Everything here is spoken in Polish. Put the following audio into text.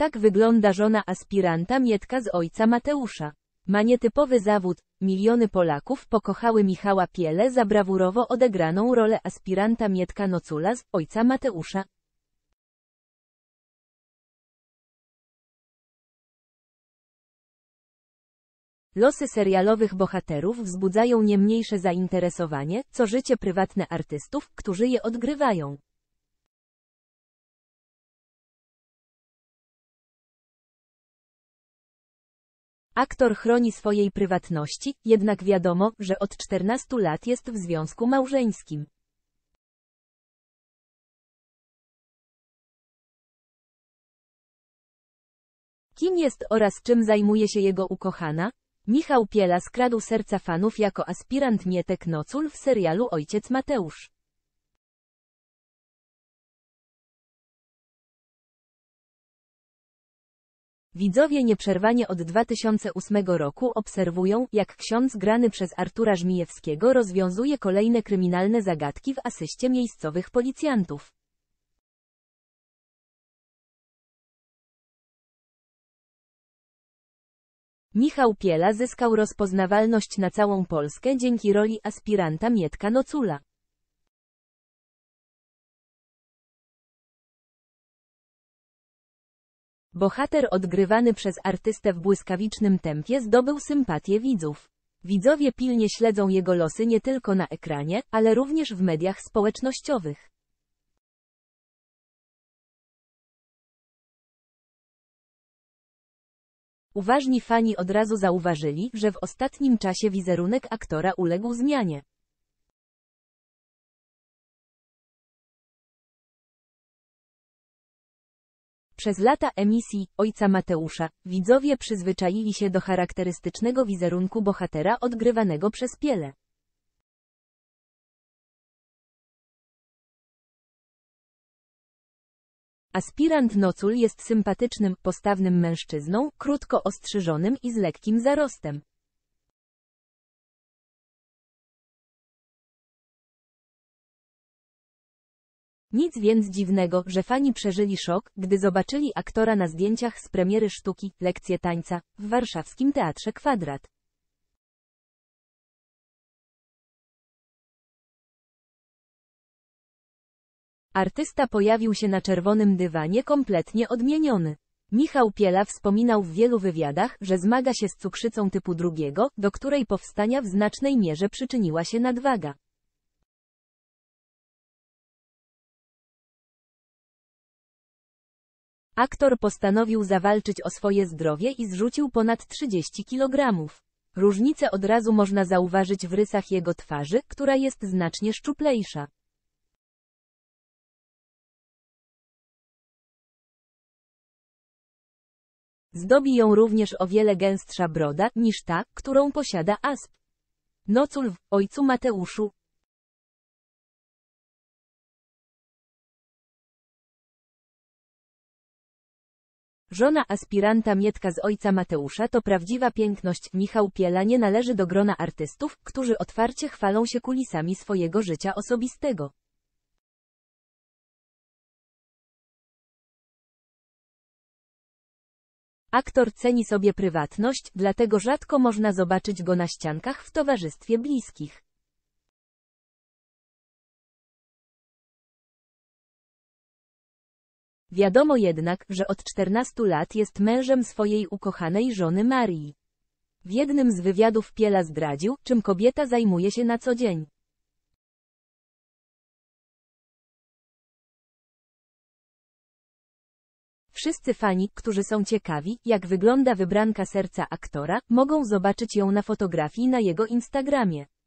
Tak wygląda żona aspiranta Mietka z ojca Mateusza. Ma nietypowy zawód, miliony Polaków pokochały Michała Piele za brawurowo odegraną rolę aspiranta Mietka Nocula z ojca Mateusza. Losy serialowych bohaterów wzbudzają nie mniejsze zainteresowanie, co życie prywatne artystów, którzy je odgrywają. Aktor chroni swojej prywatności, jednak wiadomo, że od 14 lat jest w związku małżeńskim. Kim jest oraz czym zajmuje się jego ukochana? Michał Piela skradł serca fanów jako aspirant Mietek Nocul w serialu Ojciec Mateusz. Widzowie nieprzerwanie od 2008 roku obserwują, jak ksiądz grany przez Artura Żmijewskiego rozwiązuje kolejne kryminalne zagadki w asyście miejscowych policjantów. Michał Piela zyskał rozpoznawalność na całą Polskę dzięki roli aspiranta Mietka Nocula. Bohater odgrywany przez artystę w błyskawicznym tempie zdobył sympatię widzów. Widzowie pilnie śledzą jego losy nie tylko na ekranie, ale również w mediach społecznościowych. Uważni fani od razu zauważyli, że w ostatnim czasie wizerunek aktora uległ zmianie. Przez lata emisji Ojca Mateusza, widzowie przyzwyczaili się do charakterystycznego wizerunku bohatera odgrywanego przez Piele. Aspirant Nocul jest sympatycznym, postawnym mężczyzną, krótko ostrzyżonym i z lekkim zarostem. Nic więc dziwnego, że fani przeżyli szok, gdy zobaczyli aktora na zdjęciach z premiery sztuki Lekcje tańca w warszawskim Teatrze Kwadrat. Artysta pojawił się na czerwonym dywanie kompletnie odmieniony. Michał Piela wspominał w wielu wywiadach, że zmaga się z cukrzycą typu drugiego, do której powstania w znacznej mierze przyczyniła się nadwaga. Aktor postanowił zawalczyć o swoje zdrowie i zrzucił ponad 30 kg. Różnicę od razu można zauważyć w rysach jego twarzy, która jest znacznie szczuplejsza. Zdobi ją również o wiele gęstsza broda niż ta, którą posiada Asp. Nocul w Ojcu Mateuszu Żona aspiranta Mietka z ojca Mateusza to prawdziwa piękność. Michał Piela nie należy do grona artystów, którzy otwarcie chwalą się kulisami swojego życia osobistego. Aktor ceni sobie prywatność, dlatego rzadko można zobaczyć go na ściankach w towarzystwie bliskich. Wiadomo jednak, że od 14 lat jest mężem swojej ukochanej żony Marii. W jednym z wywiadów Piela zdradził, czym kobieta zajmuje się na co dzień. Wszyscy fani, którzy są ciekawi, jak wygląda wybranka serca aktora, mogą zobaczyć ją na fotografii na jego Instagramie.